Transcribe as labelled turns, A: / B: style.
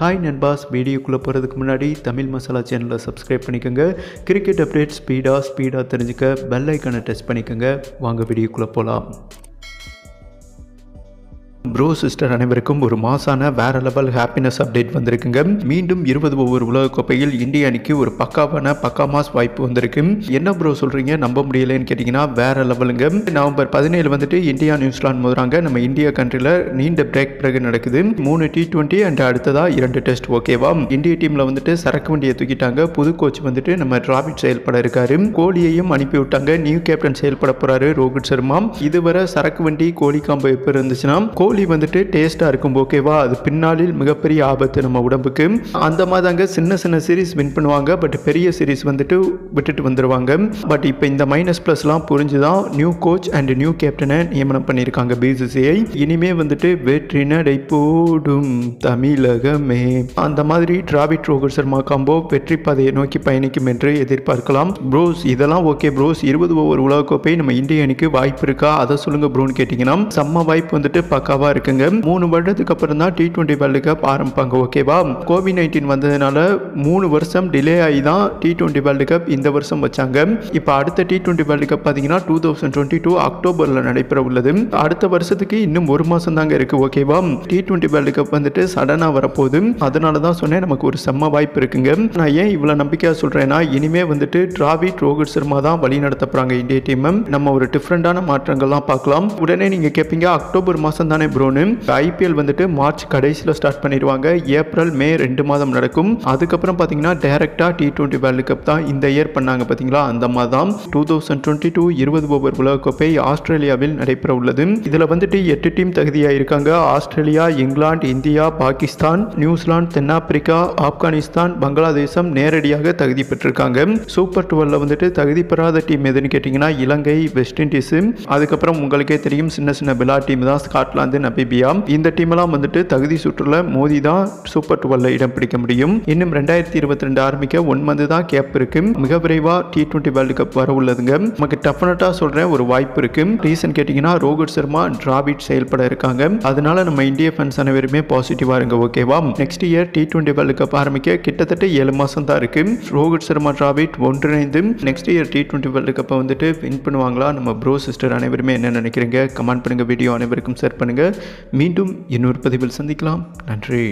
A: hi நண்பாஸ் வீடியோக்குள்ளே போகிறதுக்கு முன்னாடி தமிழ் மசாலா சேனலை சப்ஸ்கிரைப் பண்ணிக்கோங்க கிரிக்கெட் அப்டேட் ஸ்பீடாக ஸ்பீடாக தெரிஞ்சுக்க பெல் ஐக்கனை டச் பண்ணிக்கோங்க வாங்க வீடியோக்குள்ளே போகலாம் ப்ரோ சிஸ்டர் அனைவருக்கும் ஒரு மாசான வேற லெவல் ஹாப்பினஸ் அப்டேட் வந்திருக்குங்க மீண்டும் இருபது ஒவ்வொரு கோப்பையில் இந்திய அணிக்கு ஒரு பக்காவான பக்கா மாஸ் வாய்ப்பு வந்திருக்கு என்ன ப்ரோ சொல்கிறீங்க நம்ப முடியலன்னு கேட்டீங்கன்னா வேற லெவலுங்க நவம்பர் பதினேழு வந்துட்டு இந்தியா நியூசிலாந்து மோதுறாங்க நம்ம இந்தியா கண்ட்ரியில் நீண்ட பிரேக் பிறகு நடக்குது மூணு டி ட்வெண்ட்டி அண்ட் அடுத்ததாக இரண்டு டெஸ்ட் ஓகேவா இந்திய டீமில் வந்துட்டு சரக்கு வண்டியை தூக்கிட்டாங்க புது கோச் வந்துட்டு நம்ம டிராபிட் செயல்பட இருக்காரு கோலியையும் அனுப்பி விட்டாங்க நியூ கேப்டன் செயல்பட போகிறாரு ரோஹித் சர்மா இதுவரை சரக்கு வண்டி கோலி காம்பு எப்ப இருந்துச்சுன்னா கோலி கோழி வந்துட்டு டேஸ்ட்டாக இருக்கும் ஓகேவா அது பின்னாளில் மிகப்பெரிய ஆபத்து நம்ம உடம்புக்கு அந்த மாதிரி தாங்க சின்ன சின்ன சீரீஸ் வின் பண்ணுவாங்க பட் பெரிய சீரீஸ் வந்துட்டு விட்டுட்டு வந்துடுவாங்க பட் இப்போ இந்த மைனஸ் ப்ளஸ்லாம் புரிஞ்சு தான் நியூ கோச் அண்ட் நியூ கேப்டனை நியமனம் பண்ணியிருக்காங்க பிசிசிஐ இனிமே வந்துட்டு வெற்றினடை போடும் தமிழகமே அந்த மாதிரி டிராவிட் ரோகர் சர்மா காம்போ வெற்றி பாதையை நோக்கி பயணிக்கும் என்று எதிர்பார்க்கலாம் ப்ரோஸ் இதெல்லாம் ஓகே ப்ரோஸ் இருபது ஓவர் உலகக்கோப்பை நம்ம இந்திய அணிக்கு வாய்ப்பு இருக்கா அதை சொல்லுங்க ப்ரோன்னு கேட்டிங்கன்னா செம்ம வாய்ப்பு வந்துட்டு பக்காவாக கண்டிப்பா இருக்குங்க மூணு வருடத்துக்கு அப்புறம் தான் டி டுவெண்டி வேர்ல்டு கப் ஆரம்பிப்பாங்க ஓகேவா கோவிட் நைன்டீன் வந்ததுனால மூணு வருஷம் டிலே ஆகி தான் டி டுவெண்ட்டி வேர்ல்டு கப் இந்த வருஷம் வச்சாங்க இப்போ அடுத்த டி டுவெண்டி வேர்ல்டு கப் பார்த்தீங்கன்னா டூ தௌசண்ட் டுவெண்ட்டி டூ அக்டோபரில் நடைபெற உள்ளது அடுத்த வருஷத்துக்கு இன்னும் ஒரு மாதம் தாங்க இருக்குது ஓகேவா டி டுவெண்டி வேர்ல்டு கப் வந்துட்டு சடனாக வரப்போகுது அதனால தான் சொன்னேன் நமக்கு ஒரு செம்ம வாய்ப்பு இருக்குங்க நான் ஏன் இவ்வளோ நம்பிக்கையாக சொல்கிறேன்னா இனிமே வந்துட்டு டிராவிட் ரோஹித் சர்மா தான் வழி நடத்தப்படுறாங்க இந்திய டீம் நம்ம ஒரு டிஃப்ரெண்டான மாற்றங்கள்லாம் பார்க்கலாம் உடனே நீங்கள் கேட்பீங்க அக்டோபர் மாதம் தானே ப்ரோன்னு ஐபிஎல் வந்துட்டு மார்ச் கடைசியில் ஸ்டார்ட் பண்ணிடுவாங்க ஏப்ரல் மே ரெண்டு மாதம் நடக்கும் அதுக்கப்புறம் பார்த்தீங்கன்னா டேரெக்டாக டி டுவெண்ட்டி வேர்ல்டு கப் தான் இந்த இயர் பண்ணாங்க பார்த்தீங்களா அந்த மாதம் தான் டூ தௌசண்ட் டுவெண்ட்டி டூ இருபது ஓவர் உலகக்கோப்பை ஆஸ்திரேலியாவில் நடைபெற உள்ளது இதில் வந்துட்டு எட்டு டீம் தகுதியாக இருக்காங்க Australia England India Pakistan New Zealand தென்னாப்பிரிக்கா ஆப்கானிஸ்தான் பங்களாதேசம் நேரடியாக தகுதி பெற்றிருக்காங்க சூப்பர் டுவெல்ல வந்துட்டு தகுதி பெறாத டீம் எதுன்னு கேட்டிங்கன்னா இலங்கை வெஸ்ட் இண்டீஸு அதுக்கப்புறம் உங்களுக்கே தெரியும் சின்ன சின்ன விழா டீம் தான் ஸ்காட்லாந்து நபிபியா இந்த எல்லாம் வந்துட்டு தகுதி சுற்றுல மோதி தான் சூப்பர் டுவெல்ல இடம் பிடிக்க முடியும் இன்னும் ரெண்டாயிரத்தி இருபத்தி ரெண்டு ஆரம்பிக்க ஒன் மந்த் தான் கேப் இருக்கு மிக விரைவாக டி ட்வெண்ட்டி வேர்ல்டு கப் வர உள்ளதுங்க நமக்கு டெஃபினட்டா சொல்கிறேன் ஒரு வாய்ப்பு இருக்கு ரீசன் கேட்டீங்கன்னா ரோஹித் சர்மா டிராபிட் செயல்பட இருக்காங்க அதனால நம்ம இந்திய ஃபேன்ஸ் அனைவருமே பாசிட்டிவாக இருங்க ஓகேவா next year T twenty world cup ஆரம்பிக்க கிட்டத்தட்ட ஏழு மாசம் தான் இருக்கு ரோஹித் சர்மா டிராபிட் ஒன்றிணைந்து next year T twenty world கப்பை வந்துட்டு வின் பண்ணுவாங்களா நம்ம ப்ரோ சிஸ்டர் அனைவருமே என்ன நினைக்கிறீங்க கமெண்ட் பண்ணுங்கள் வீடியோ அனைவருக்கும் ஷேர் பண்ணுங்கள் மீண்டும் இன்னொரு பதிவில் சந்திக்கலாம் நன்றி